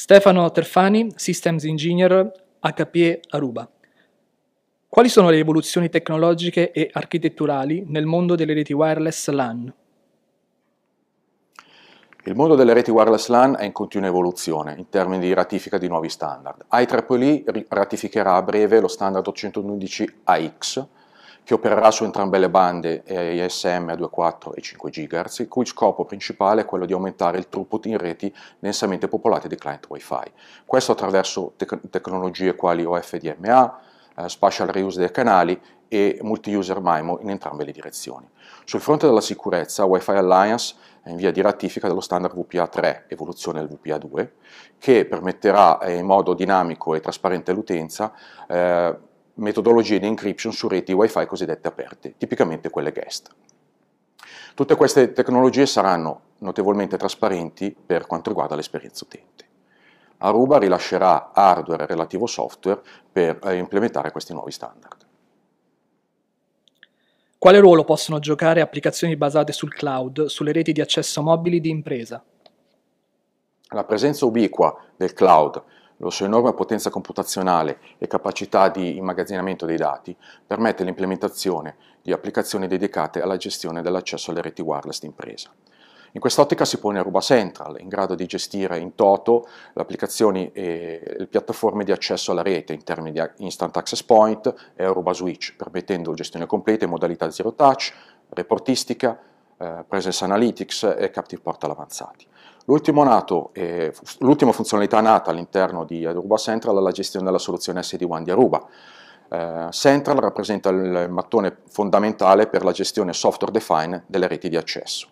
Stefano Terfani, Systems Engineer HPE Aruba. Quali sono le evoluzioni tecnologiche e architetturali nel mondo delle reti wireless LAN? Il mondo delle reti wireless LAN è in continua evoluzione in termini di ratifica di nuovi standard. IEEE ratificherà a breve lo standard 811AX, che opererà su entrambe le bande ISM a 2,4 e 5 GHz, il cui scopo principale è quello di aumentare il throughput in reti densamente popolate di client Wi-Fi. Questo attraverso tec tecnologie quali OFDMA, eh, spatial reuse dei canali e multi-user MIMO in entrambe le direzioni. Sul fronte della sicurezza, Wi-Fi Alliance è in via di ratifica dello standard VPA3, evoluzione del VPA2, che permetterà eh, in modo dinamico e trasparente all'utenza eh, metodologie di encryption su reti Wi-Fi cosiddette aperte, tipicamente quelle guest. Tutte queste tecnologie saranno notevolmente trasparenti per quanto riguarda l'esperienza utente. Aruba rilascerà hardware e relativo software per eh, implementare questi nuovi standard. Quale ruolo possono giocare applicazioni basate sul cloud sulle reti di accesso mobili di impresa? La presenza ubiqua del cloud la sua enorme potenza computazionale e capacità di immagazzinamento dei dati permette l'implementazione di applicazioni dedicate alla gestione dell'accesso alle reti wireless d'impresa. In quest'ottica si pone Aruba Central, in grado di gestire in toto le applicazioni e le piattaforme di accesso alla rete in termini di Instant Access Point e Aruba Switch, permettendo gestione completa in modalità zero touch, reportistica, eh, presence analytics e captive portal avanzati. Eh, l'ultima funzionalità nata all'interno di Aruba Central è la gestione della soluzione SD1 di Aruba. Eh, Central rappresenta il mattone fondamentale per la gestione software defined delle reti di accesso.